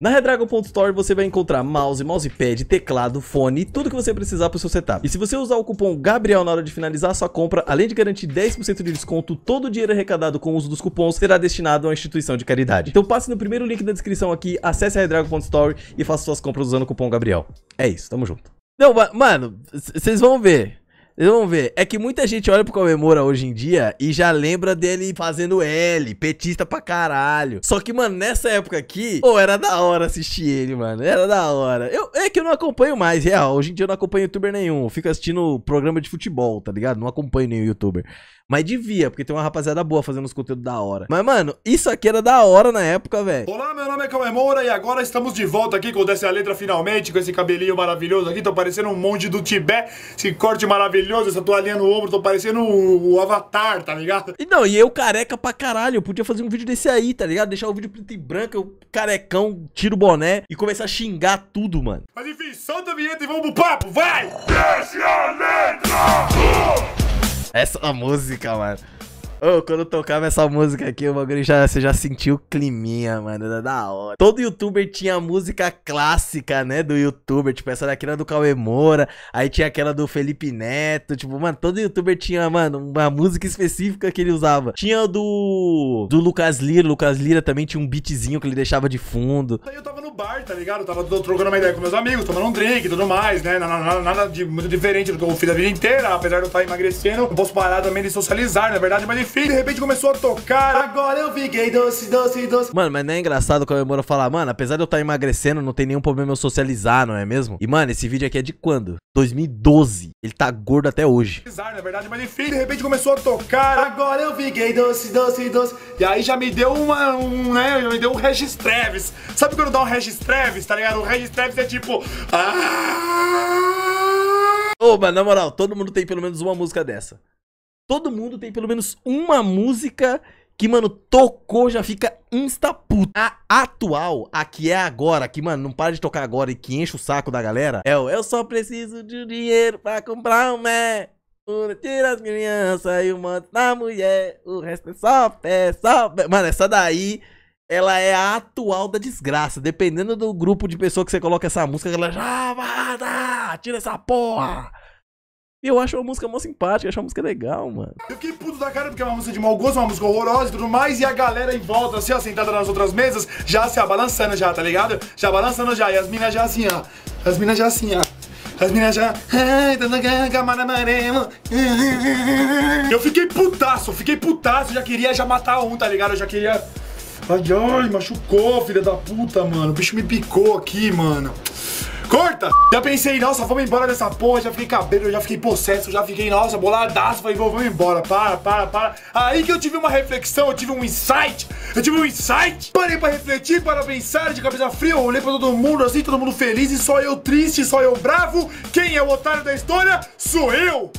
Na Redragon.store você vai encontrar mouse, mousepad, teclado, fone e tudo que você precisar para o seu setup. E se você usar o cupom GABRIEL na hora de finalizar a sua compra, além de garantir 10% de desconto, todo o dinheiro arrecadado com o uso dos cupons será destinado a uma instituição de caridade. Então passe no primeiro link da descrição aqui, acesse a Redragon.store e faça suas compras usando o cupom GABRIEL. É isso, tamo junto. Não, mano, vocês vão ver. Vamos ver. É que muita gente olha pro Cauê Moura hoje em dia e já lembra dele fazendo L, petista pra caralho. Só que, mano, nessa época aqui, ou oh, era da hora assistir ele, mano. Era da hora. Eu, é que eu não acompanho mais, real. Hoje em dia eu não acompanho youtuber nenhum. Eu fico assistindo programa de futebol, tá ligado? Não acompanho nenhum youtuber. Mas devia, porque tem uma rapaziada boa fazendo os conteúdos da hora. Mas, mano, isso aqui era da hora na época, velho. Olá, meu nome é Cauê Moura e agora estamos de volta aqui com o Desce a Letra finalmente, com esse cabelinho maravilhoso aqui. Tô parecendo um monte do Tibete, esse corte maravilhoso, essa toalhinha no ombro. Tô parecendo o, o Avatar, tá ligado? E não, e eu careca pra caralho. Eu podia fazer um vídeo desse aí, tá ligado? Deixar o vídeo preto e branco, eu carecão, tiro o boné e começar a xingar tudo, mano. Mas enfim, solta a vinheta e vamos pro papo, vai! Desce essa música, mano oh, quando tocava essa música aqui, o bagulho já, você já sentiu o climinha, mano, era da hora. Todo youtuber tinha música clássica, né, do youtuber, tipo, essa daqui era do Cauê Moura, aí tinha aquela do Felipe Neto, tipo, mano, todo youtuber tinha, mano, uma música específica que ele usava. Tinha do do Lucas Lira, Lucas Lira também tinha um beatzinho que ele deixava de fundo. Eu tava no bar, tá ligado? Eu tava trocando uma ideia com meus amigos, tomando um drink e tudo mais, né, nada, nada de muito diferente do que eu fiz a vida inteira, apesar de eu estar emagrecendo, eu posso parar também de socializar, na verdade, mas enfim, enfim, de repente começou a tocar. Agora eu fiquei doce, doce, doce. Mano, mas não é engraçado quando o Moro falar, mano, apesar de eu estar tá emagrecendo, não tem nenhum problema eu socializar, não é mesmo? E, mano, esse vídeo aqui é de quando? 2012. Ele tá gordo até hoje. Bizarro, na verdade, mas enfim, de repente começou a tocar. Agora eu fiquei doce, doce, doce. E aí já me deu uma, um, né, já me deu um Regis Treves. Sabe quando dá um Regis Treves, tá ligado? O Regis Treves é tipo... Ah! Ô, oh, mas na moral, todo mundo tem pelo menos uma música dessa. Todo mundo tem pelo menos uma música que, mano, tocou, já fica insta puta. A atual, a que é agora, que, mano, não para de tocar agora e que enche o saco da galera, é o Eu só preciso de um dinheiro pra comprar um mé. Tira as crianças e o manto da mulher, o resto é só pé, só pé. Mano, essa daí, ela é a atual da desgraça. Dependendo do grupo de pessoa que você coloca essa música, ela já ah, tira essa porra. E eu acho uma música mó simpática, acho uma música legal, mano. Eu fiquei puto da cara porque é uma música de mau gosto, é uma música horrorosa e tudo mais, e a galera em volta, assim, ó, sentada nas outras mesas, já se abalançando já, tá ligado? Já balançando já, e as minas já assim, ó. As minas já assim, ó. As minas já. Eu fiquei putaço, fiquei putaço, já queria já matar um, tá ligado? Eu já queria. Ai, ai, machucou, filha da puta, mano. O bicho me picou aqui, mano. Corta! Já pensei, nossa, vamos embora dessa porra, já fiquei cabelo, já fiquei possesso, já fiquei, nossa, boladaço, falei, vamos embora, para, para, para. Aí que eu tive uma reflexão, eu tive um insight, eu tive um insight. Parei pra refletir, para pensar, de cabeça fria, olhei pra todo mundo assim, todo mundo feliz, e só eu triste, só eu bravo. Quem é o otário da história? Sou eu!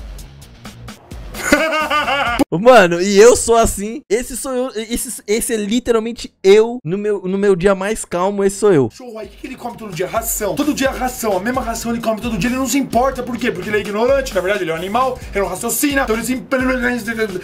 Mano, e eu sou assim. Esse sou eu. Esse, esse é literalmente eu no meu, no meu dia mais calmo. Esse sou eu. Show, aí o que, que ele come todo dia? Ração. Todo dia ração. A mesma ração ele come todo dia. Ele não se importa. Por quê? Porque ele é ignorante. Na verdade, ele é um animal. Ele não raciocina. Então ele se. Ele...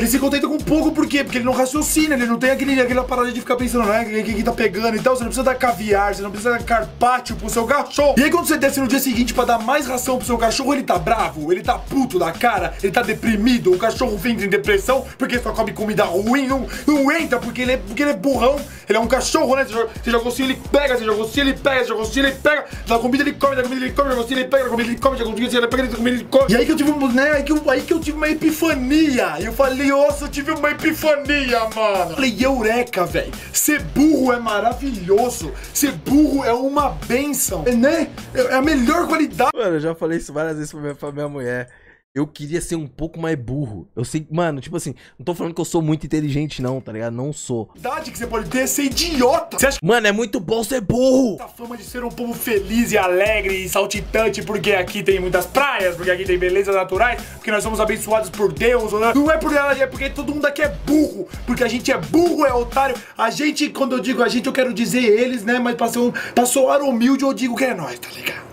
Ele se contenta com pouco, por quê? Porque ele não raciocina, ele não tem aquele, aquela parada de ficar pensando, né? O que, que tá pegando e tal. Você não precisa dar caviar, você não precisa dar carpaccio pro seu cachorro. E aí, quando você desce no dia seguinte pra dar mais ração pro seu cachorro, ele tá bravo, ele tá puto da cara, ele tá deprimido. O cachorro vem em depressão porque só come comida ruim, não, não entra porque ele, é, porque ele é burrão. Ele é um cachorro, né? Você joga, você o cio, ele pega, você joga o cio, ele pega, você joga o cio, ele pega. Dá comida, ele come, dá comida, ele come, joga o ele pega, dá comida, ele come, joga o ele pega, ele comida, ele come. E aí que eu tive, né? Aí que eu, aí que eu tive uma epifania. e Eu falei, nossa, eu tive uma epifania, mano. Falei, eureka, velho. Ser burro é maravilhoso. Ser burro é uma benção, né? É a melhor qualidade. Mano, eu já falei isso várias vezes pra minha, pra minha mulher. Eu queria ser um pouco mais burro. Eu sei, mano, tipo assim, não tô falando que eu sou muito inteligente, não, tá ligado? Não sou. Idade que você pode ter é ser idiota. Você acha... Mano, é muito bom ser burro. A fama de ser um povo feliz e alegre e saltitante, porque aqui tem muitas praias, porque aqui tem belezas naturais, porque nós somos abençoados por Deus. Né? Não é por ela, é porque todo mundo aqui é burro. Porque a gente é burro, é otário. A gente, quando eu digo a gente, eu quero dizer eles, né? Mas pra, ser um, pra soar humilde, eu digo que é nós, tá ligado?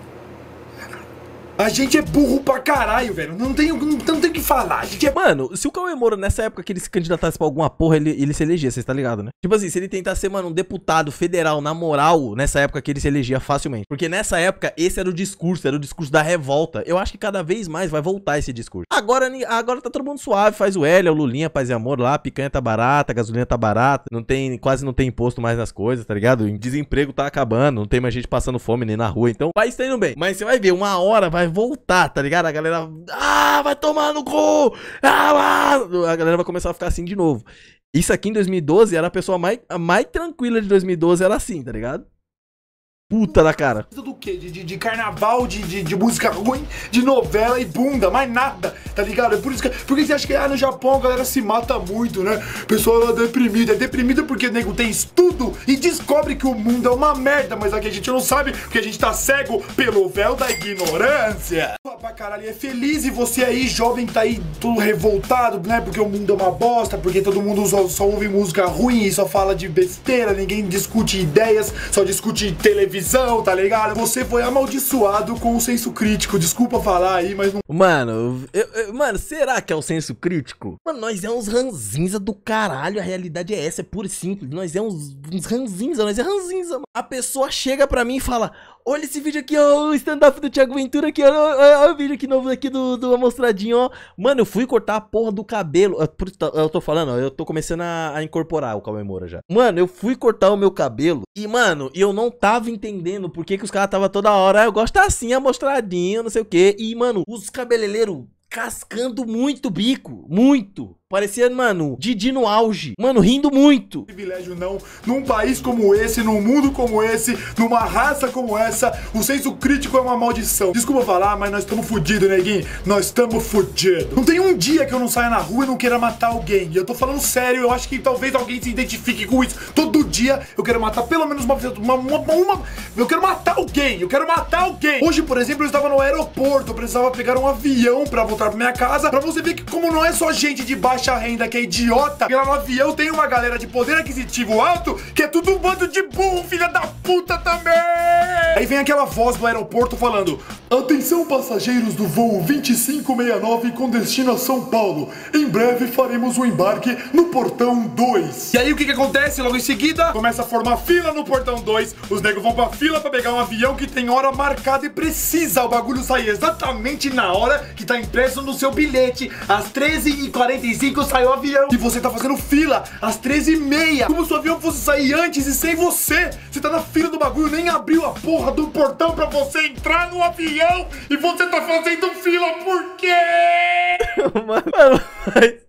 A gente é burro pra caralho, velho. Não tem, não tem que falar. É gente... Mano, se o Cauê Moro, nessa época que ele se candidatasse pra alguma porra, ele, ele se elegia, você tá ligado, né? Tipo assim, se ele tentar ser, mano, um deputado federal, na moral, nessa época que ele se elegia facilmente. Porque nessa época, esse era o discurso, era o discurso da revolta. Eu acho que cada vez mais vai voltar esse discurso. Agora, agora tá todo mundo suave, faz o L, é o Lulinha, paz e amor lá, picanha tá barata, gasolina tá barata, não tem, quase não tem imposto mais nas coisas, tá ligado? Desemprego tá acabando, não tem mais gente passando fome nem na rua, então vai estando bem. Mas você vai ver, uma hora vai voltar, tá ligado? A galera, ah, vai tomar no ah, ah! A galera vai começar a ficar assim de novo. Isso aqui em 2012 era a pessoa mais, a mais tranquila de 2012, era assim, tá ligado? puta da cara. Do que? De, de, de, carnaval, de, de, de, música ruim, de novela e bunda, mais nada, tá ligado? É por isso que. Por você acha que ah, no Japão a galera se mata muito, né? Pessoal é deprimida. É deprimida porque, nego, tem estudo e descobre que o mundo é uma merda, mas aqui a gente não sabe porque a gente tá cego pelo véu da ignorância. Pra caralho, é feliz e você aí, jovem, tá aí todo revoltado, né? Porque o mundo é uma bosta, porque todo mundo só, só ouve música ruim e só fala de besteira, ninguém discute ideias, só discute televisão visão, tá ligado? Você foi amaldiçoado com o senso crítico. Desculpa falar aí, mas não. Mano, eu, eu, mano, será que é o senso crítico? Mano, nós é uns ranzinza do caralho. A realidade é essa, é pura e simples. Nós é uns, uns ranzinza, nós é ranzinza. Mano. A pessoa chega pra mim e fala: Olha esse vídeo aqui, ó, o stand-up do Thiago Ventura aqui, olha, o vídeo aqui novo aqui do, do Amostradinho, ó. Mano, eu fui cortar a porra do cabelo, eu, eu tô falando, ó, eu tô começando a, a incorporar o Cauê Moura já. Mano, eu fui cortar o meu cabelo e, mano, eu não tava entendendo por que que os caras tava toda hora, ah, eu gosto assim, Amostradinho, não sei o quê. E, mano, os cabeleireiros cascando muito o bico, muito. Parecia, mano, Didi no auge. Mano, rindo muito. Privilégio não. Num país como esse, num mundo como esse, numa raça como essa, o senso crítico é uma maldição. Desculpa falar, mas nós estamos fodidos, neguinho. Nós estamos fodidos. Não tem um dia que eu não saia na rua e não queira matar alguém. E eu tô falando sério, eu acho que talvez alguém se identifique com isso. Todo dia eu quero matar pelo menos uma pessoa. Uma, uma, uma, eu quero matar alguém. Eu quero matar alguém. Hoje, por exemplo, eu estava no aeroporto. Eu precisava pegar um avião pra voltar pra minha casa. Pra você ver que, como não é só gente de baixo baixa renda que é idiota, pela avião tem uma galera de poder aquisitivo alto que é tudo um bando de burro, filha da puta também! Aí vem aquela voz do aeroporto falando: Atenção, passageiros do voo 2569 com destino a São Paulo. Em breve faremos o um embarque no portão 2. E aí o que que acontece logo em seguida? Começa a formar fila no portão 2. Os negros vão pra fila pra pegar um avião que tem hora marcada e precisa o bagulho sair exatamente na hora que tá impresso no seu bilhete, às 13h45 assim que eu saio o avião. E você tá fazendo fila às 13h30. Como se o avião fosse sair antes e sem você. Você tá na fila do bagulho, nem abriu a porra do portão pra você entrar no avião. E você tá fazendo fila, por quê? Mano, mas...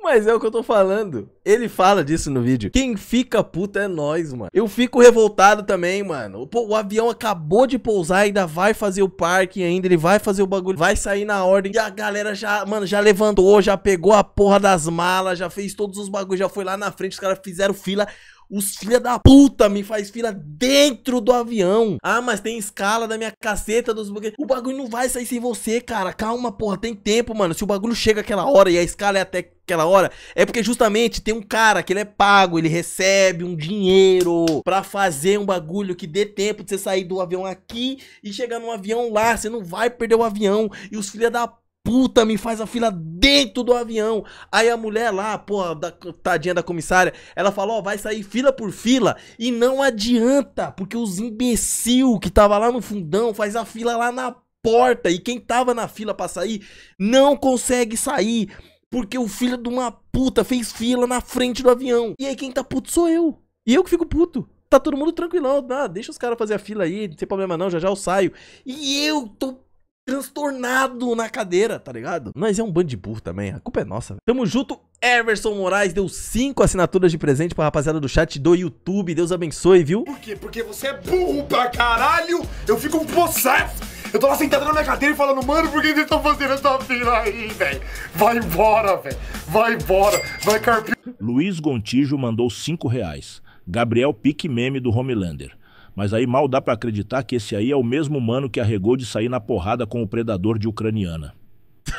Mas é o que eu tô falando. Ele fala disso no vídeo. Quem fica puto é nós, mano. Eu fico revoltado também, mano. Pô, o avião acabou de pousar, ainda vai fazer o parque ainda, ele vai fazer o bagulho, vai sair na ordem. E a galera já, mano, já levantou, já pegou a porra das malas, já fez todos os bagulhos, já foi lá na frente, os caras fizeram fila. Os filha da puta me faz fila dentro do avião. Ah, mas tem escala da minha caceta dos O bagulho não vai sair sem você, cara. Calma, porra, tem tempo, mano. Se o bagulho chega aquela hora e a escala é até aquela hora, é porque justamente tem um cara que ele é pago, ele recebe um dinheiro pra fazer um bagulho que dê tempo de você sair do avião aqui e chegar num avião lá, você não vai perder o avião e os filha da puta, me faz a fila dentro do avião. Aí a mulher lá, pô, da, tadinha da comissária, ela falou, ó, vai sair fila por fila e não adianta, porque os imbecil que tava lá no fundão faz a fila lá na porta e quem tava na fila para sair não consegue sair. Porque o filho de uma puta fez fila na frente do avião. E aí quem tá puto sou eu. E eu que fico puto tá todo mundo tranquilão, ah, deixa os caras fazer a fila aí, não tem problema não, já já eu saio. E eu tô transtornado na cadeira, tá ligado? Nós é um bando de burro também, a culpa é nossa. Véio. Tamo junto, Everson Moraes deu cinco assinaturas de presente pra rapaziada do chat do YouTube, Deus abençoe, viu? Por quê? Porque você é burro pra caralho, eu fico um possesso. Eu tô lá sentado na minha cadeira e falando, mano, por que vocês estão fazendo essa fila aí, velho? Vai embora, velho. Vai embora. Vai carpir. Luiz Gontijo mandou cinco reais. Gabriel Pique Meme do Homelander. Mas aí mal dá para acreditar que esse aí é o mesmo mano que arregou de sair na porrada com o predador de Ucraniana.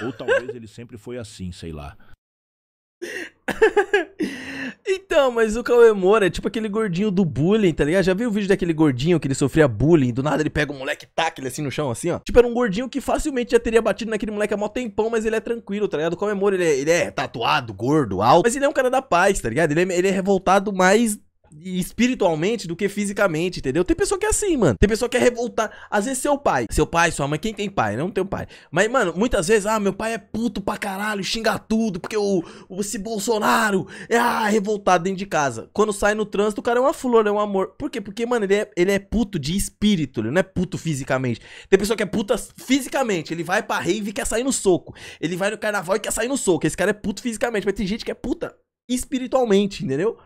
Ou talvez ele sempre foi assim, sei lá. então, mas o Cauê Moura é tipo aquele gordinho do bullying, tá ligado? Já viu o vídeo daquele gordinho que ele sofria bullying? Do nada ele pega o moleque e taca ele assim no chão, assim, ó. Tipo, era um gordinho que facilmente já teria batido naquele moleque há mó tempão, mas ele é tranquilo, tá ligado? O Cauê Moura, ele é, ele é tatuado, gordo, alto, mas ele é um cara da paz, tá ligado? Ele é, ele é revoltado mais espiritualmente do que fisicamente, entendeu? Tem pessoa que é assim, mano. Tem pessoa que é revoltada. Às vezes seu pai, seu pai, sua mãe, quem tem pai? Não tem pai. Mas, mano, muitas vezes, ah, meu pai é puto pra caralho, xinga tudo, porque o, o esse Bolsonaro é ah, revoltado dentro de casa. Quando sai no trânsito, o cara é uma flor, é um amor. Por quê? Porque, mano, ele é, ele é puto de espírito, ele não é puto fisicamente. Tem pessoa que é puta fisicamente, ele vai pra rave e quer sair no soco. Ele vai no carnaval e quer sair no soco. Esse cara é puto fisicamente, mas tem gente que é puta espiritualmente, entendeu?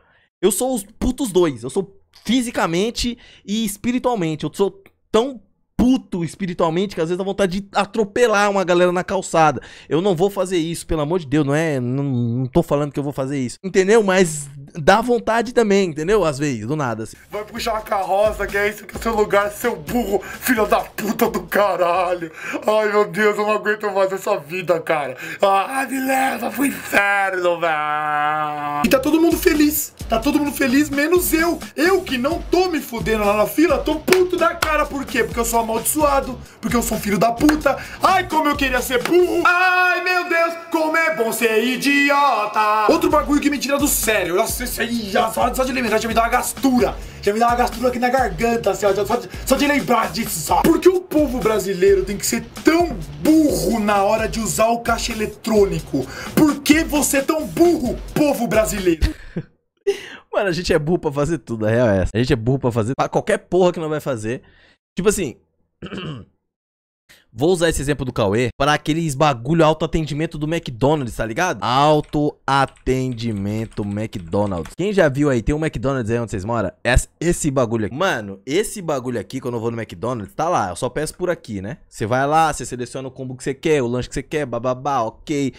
Eu sou os putos dois. Eu sou fisicamente e espiritualmente. Eu sou tão puto espiritualmente que às vezes dá vontade de atropelar uma galera na calçada. Eu não vou fazer isso, pelo amor de Deus, não é? Não, não tô falando que eu vou fazer isso. Entendeu? Mas dá vontade também, entendeu? Às vezes, do nada, assim. Vai puxar a carroça, que é isso que é o seu lugar, seu burro, filho da puta do caralho. Ai, meu Deus, eu não aguento mais essa vida, cara. Ah, me leva pro inferno, velho. E tá todo mundo feliz. Tá todo mundo feliz, menos eu. Eu que não tô me fudendo lá na fila, tô puto da cara. Por quê? Porque eu sou amaldiçoado, porque eu sou filho da puta. Ai, como eu queria ser burro. Ai, meu Deus, como é bom ser idiota. Outro bagulho que me tira do sério. Nossa, nossa, isso aí já só, só de lembrar já me dá uma gastura. Já me dá uma gastura aqui na garganta, assim, ó, só, de, só de lembrar disso, só. Por que o povo brasileiro tem que ser tão burro na hora de usar o caixa eletrônico? Por que você é tão burro, povo brasileiro? Mano, a gente é burro pra fazer tudo, a real é essa. A gente é burro pra fazer pra qualquer porra que não vai fazer. Tipo assim. Vou usar esse exemplo do Cauê para aqueles bagulho autoatendimento do McDonald's, tá ligado? Autoatendimento McDonald's. Quem já viu aí, tem um McDonald's aí onde vocês moram? Esse, é esse bagulho aqui. Mano, esse bagulho aqui, quando eu vou no McDonald's, tá lá. Eu só peço por aqui, né? Você vai lá, você seleciona o combo que você quer, o lanche que você quer, bababá, ok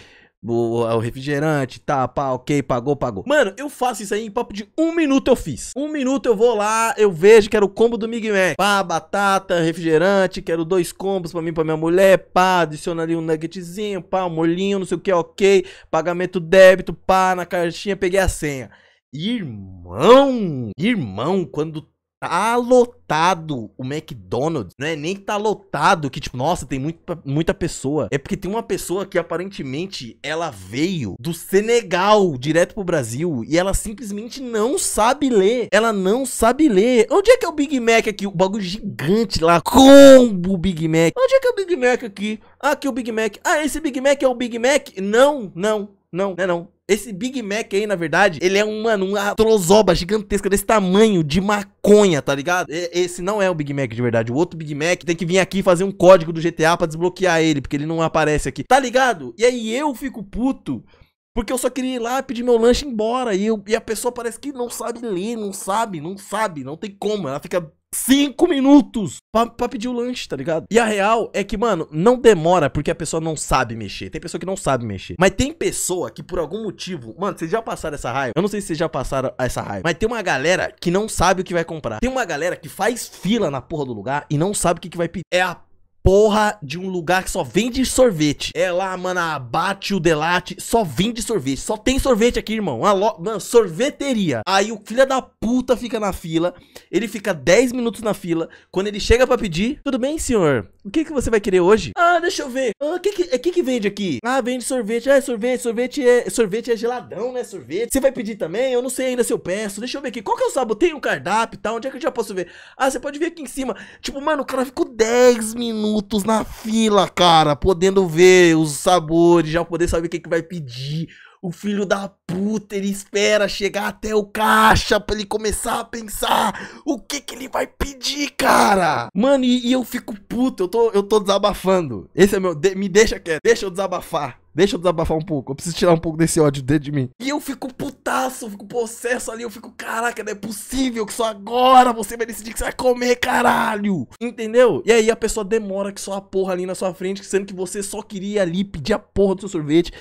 o, o refrigerante, tá, pá, ok, pagou, pagou. Mano, eu faço isso aí em papo de um minuto eu fiz. Um minuto eu vou lá, eu vejo, que era o combo do Big Mac. Pá, batata, refrigerante, quero dois combos pra mim, pra minha mulher, pá, adiciona ali um nuggetzinho, pá, um molhinho, não sei o que, ok. Pagamento débito, pá, na caixinha, peguei a senha. Irmão, irmão, quando tá lotado o McDonald's, não é nem que tá lotado, que tipo, nossa, tem muito muita pessoa. É porque tem uma pessoa que aparentemente ela veio do Senegal direto pro Brasil e ela simplesmente não sabe ler. Ela não sabe ler. Onde é que é o Big Mac aqui? O bagulho gigante lá, combo Big Mac. Onde é que é o Big Mac aqui? Ah, aqui é o Big Mac. Ah, esse Big Mac é o Big Mac? Não, não. Não, não é não. Esse Big Mac aí, na verdade, ele é um, mano, uma trozoba gigantesca desse tamanho de maconha, tá ligado? E, esse não é o Big Mac de verdade. O outro Big Mac tem que vir aqui fazer um código do GTA pra desbloquear ele, porque ele não aparece aqui. Tá ligado? E aí eu fico puto porque eu só queria ir lá pedir meu lanche e ir embora. E, eu, e a pessoa parece que não sabe ler, não sabe, não sabe, não tem como. Ela fica cinco minutos pra, pra, pedir o lanche, tá ligado? E a real é que, mano, não demora porque a pessoa não sabe mexer. Tem pessoa que não sabe mexer. Mas tem pessoa que por algum motivo. Mano, vocês já passaram essa raiva? Eu não sei se vocês já passaram essa raiva. Mas tem uma galera que não sabe o que vai comprar. Tem uma galera que faz fila na porra do lugar e não sabe o que, que vai pedir. É a porra de um lugar que só vende sorvete. É lá, mano, abate o delate, só vende sorvete. Só tem sorvete aqui, irmão. Uma Mano, sorveteria. Aí o filho da puta fica na fila, ele fica 10 minutos na fila. Quando ele chega pra pedir, tudo bem, senhor? O que que você vai querer hoje? Ah, deixa eu ver. Ah, o que que, é, que que vende aqui? Ah, vende sorvete. Ah, é, sorvete, sorvete é, sorvete é geladão, né, sorvete. Você vai pedir também? Eu não sei ainda se eu peço. Deixa eu ver aqui. Qual que é o sabor? Tem um cardápio e tá? tal? Onde é que eu já posso ver? Ah, você pode ver aqui em cima. Tipo, mano, o cara ficou 10 minutos minutos na fila, cara, podendo ver os sabores, já poder saber o que, que vai pedir. O filho da puta, ele espera chegar até o caixa pra ele começar a pensar o que que ele vai pedir, cara. Mano, e, e eu fico puto, eu tô, eu tô desabafando. Esse é meu, de, me deixa quieto, deixa eu desabafar. Deixa eu desabafar um pouco. Eu preciso tirar um pouco desse ódio dentro de mim. E eu fico putaço, eu fico possesso ali. Eu fico, caraca, não é possível que só agora você vai decidir que você vai comer, caralho. Entendeu? E aí a pessoa demora que só a porra ali na sua frente, sendo que você só queria ali pedir a porra do seu sorvete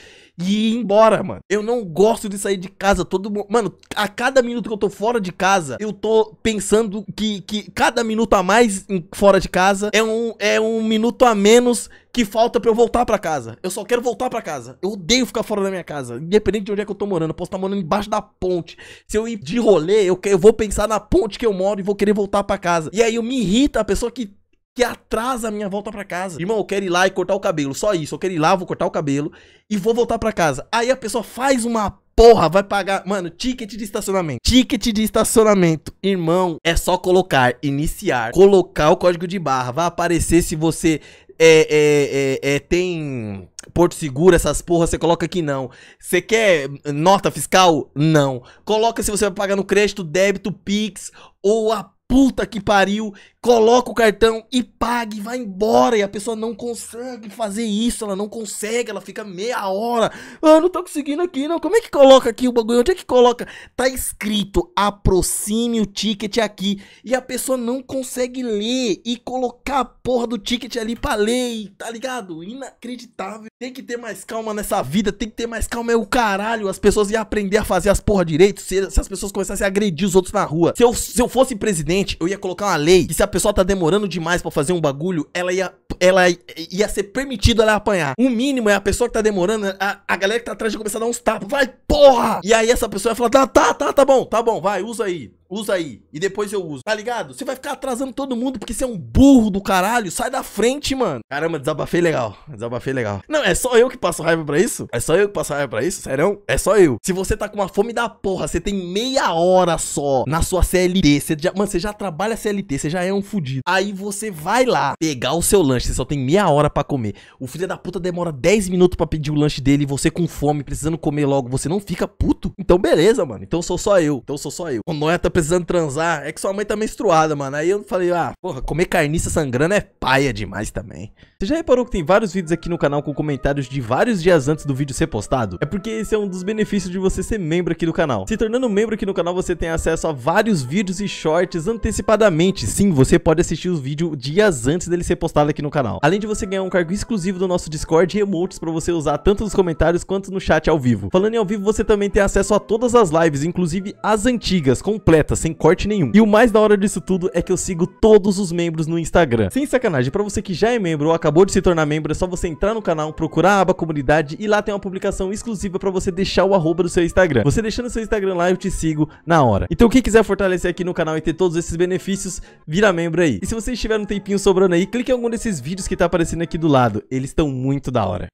e ir embora, mano. Eu não gosto de sair de casa todo mundo. Mano, a cada minuto que eu tô fora de casa, eu tô pensando que, que cada minuto a mais fora de casa é um, é um minuto a menos que falta para eu voltar para casa. Eu só quero voltar para casa. Eu odeio ficar fora da minha casa, independente de onde é que eu tô morando. Eu posso estar morando embaixo da ponte. Se eu ir de rolê, eu, eu vou pensar na ponte que eu moro e vou querer voltar para casa. E aí eu me irrita a pessoa que que atrasa a minha volta para casa. Irmão, eu quero ir lá e cortar o cabelo, só isso. Eu quero ir lá, vou cortar o cabelo e vou voltar para casa. Aí a pessoa faz uma porra, vai pagar, mano, ticket de estacionamento. Ticket de estacionamento. Irmão, é só colocar, iniciar, colocar o código de barra. Vai aparecer se você é, é, é, é, tem Porto Seguro, essas porra, você coloca aqui não. Você quer nota fiscal? Não. Coloca se você vai pagar no crédito, débito, Pix ou a puta que pariu, coloca o cartão e pague, vai embora. E a pessoa não consegue fazer isso, ela não consegue, ela fica meia hora. Ah, não tô conseguindo aqui, não. Como é que coloca aqui o bagulho? Onde é que coloca? Tá escrito, aproxime o ticket aqui. E a pessoa não consegue ler e colocar a porra do ticket ali pra ler, tá ligado? Inacreditável. Tem que ter mais calma nessa vida, tem que ter mais calma, é o caralho. As pessoas iam aprender a fazer as porra direito se, se as pessoas começassem a agredir os outros na rua. Se eu, se eu fosse presidente, eu ia colocar uma lei que se a pessoa tá demorando demais para fazer um bagulho, ela ia ela ia ser permitido ela apanhar. O mínimo é a pessoa que tá demorando, a, a galera que tá atrás de começar a dar uns tapas. Vai, porra! E aí essa pessoa ia falar: tá, tá, tá, tá bom, tá bom, vai, usa aí. Usa aí. E depois eu uso. Tá ligado? Você vai ficar atrasando todo mundo porque você é um burro do caralho. Sai da frente, mano. Caramba, desabafei legal. Desabafei legal. Não, é só eu que passo raiva pra isso? É só eu que passo raiva pra isso? Serão? É só eu. Se você tá com uma fome da porra, você tem meia hora só na sua CLT. Você já, mano, você já trabalha CLT, você já é um fudido. Aí você vai lá pegar o seu lanche. Você só tem meia hora pra comer. O filho da puta demora 10 minutos pra pedir o lanche dele. E você com fome, precisando comer logo. Você não fica puto? Então beleza, mano. Então sou só eu. Então sou só eu. O Noia tá precisando transar. É que sua mãe tá menstruada, mano. Aí eu falei, ah, porra, comer carniça sangrando é paia demais também. Você já reparou que tem vários vídeos aqui no canal com comentários de vários dias antes do vídeo ser postado? É porque esse é um dos benefícios de você ser membro aqui do canal. Se tornando membro aqui no canal, você tem acesso a vários vídeos e shorts antecipadamente. Sim, você pode assistir os vídeos dias antes dele ser postado aqui no canal. Além de você ganhar um cargo exclusivo do nosso Discord e emotes pra você usar tanto nos comentários quanto no chat ao vivo. Falando em ao vivo, você também tem acesso a todas as lives, inclusive as antigas, completas direta, sem corte nenhum. E o mais da hora disso tudo é que eu sigo todos os membros no Instagram. Sem sacanagem, pra você que já é membro ou acabou de se tornar membro, é só você entrar no canal, procurar a aba comunidade e lá tem uma publicação exclusiva pra você deixar o arroba do seu Instagram. Você deixando seu Instagram lá, eu te sigo na hora. Então quem quiser fortalecer aqui no canal e ter todos esses benefícios, vira membro aí. E se você estiver um tempinho sobrando aí, clique em algum desses vídeos que tá aparecendo aqui do lado. Eles estão muito da hora.